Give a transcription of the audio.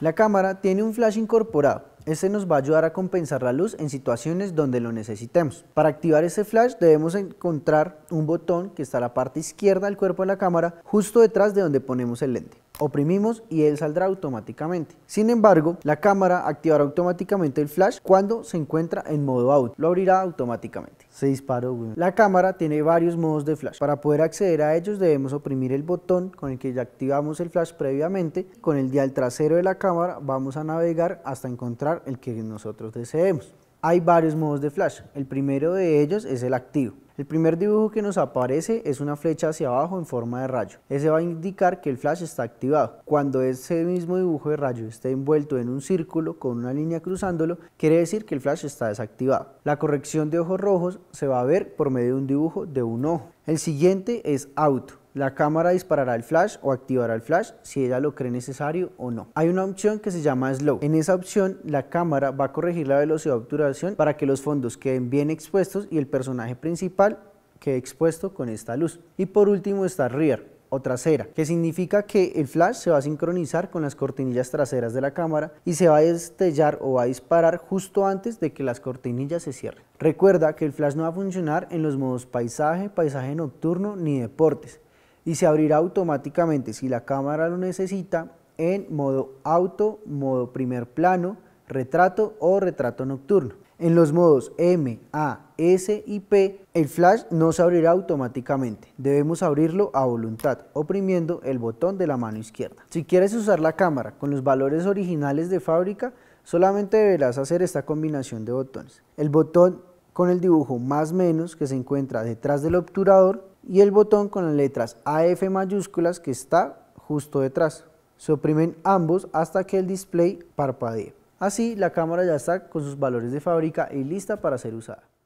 La cámara tiene un flash incorporado. Este nos va a ayudar a compensar la luz en situaciones donde lo necesitemos. Para activar ese flash debemos encontrar un botón que está a la parte izquierda del cuerpo de la cámara, justo detrás de donde ponemos el lente oprimimos y él saldrá automáticamente. Sin embargo, la cámara activará automáticamente el flash cuando se encuentra en modo out. Lo abrirá automáticamente. Se disparó, La cámara tiene varios modos de flash. Para poder acceder a ellos debemos oprimir el botón con el que ya activamos el flash previamente. Con el dial trasero de la cámara vamos a navegar hasta encontrar el que nosotros deseemos. Hay varios modos de flash, el primero de ellos es el activo. El primer dibujo que nos aparece es una flecha hacia abajo en forma de rayo. Ese va a indicar que el flash está activado. Cuando ese mismo dibujo de rayo esté envuelto en un círculo con una línea cruzándolo, quiere decir que el flash está desactivado. La corrección de ojos rojos se va a ver por medio de un dibujo de un ojo. El siguiente es auto. La cámara disparará el flash o activará el flash si ella lo cree necesario o no. Hay una opción que se llama slow. En esa opción la cámara va a corregir la velocidad de obturación para que los fondos queden bien expuestos y el personaje principal quede expuesto con esta luz. Y por último está rear o trasera, que significa que el flash se va a sincronizar con las cortinillas traseras de la cámara y se va a destellar o va a disparar justo antes de que las cortinillas se cierren. Recuerda que el flash no va a funcionar en los modos paisaje, paisaje nocturno ni deportes y se abrirá automáticamente si la cámara lo necesita en modo auto, modo primer plano, retrato o retrato nocturno. En los modos M, A, S y P, el flash no se abrirá automáticamente. Debemos abrirlo a voluntad, oprimiendo el botón de la mano izquierda. Si quieres usar la cámara con los valores originales de fábrica, solamente deberás hacer esta combinación de botones. El botón con el dibujo más menos que se encuentra detrás del obturador y el botón con las letras AF mayúsculas que está justo detrás. Suprimen ambos hasta que el display parpadee. Así la cámara ya está con sus valores de fábrica y lista para ser usada.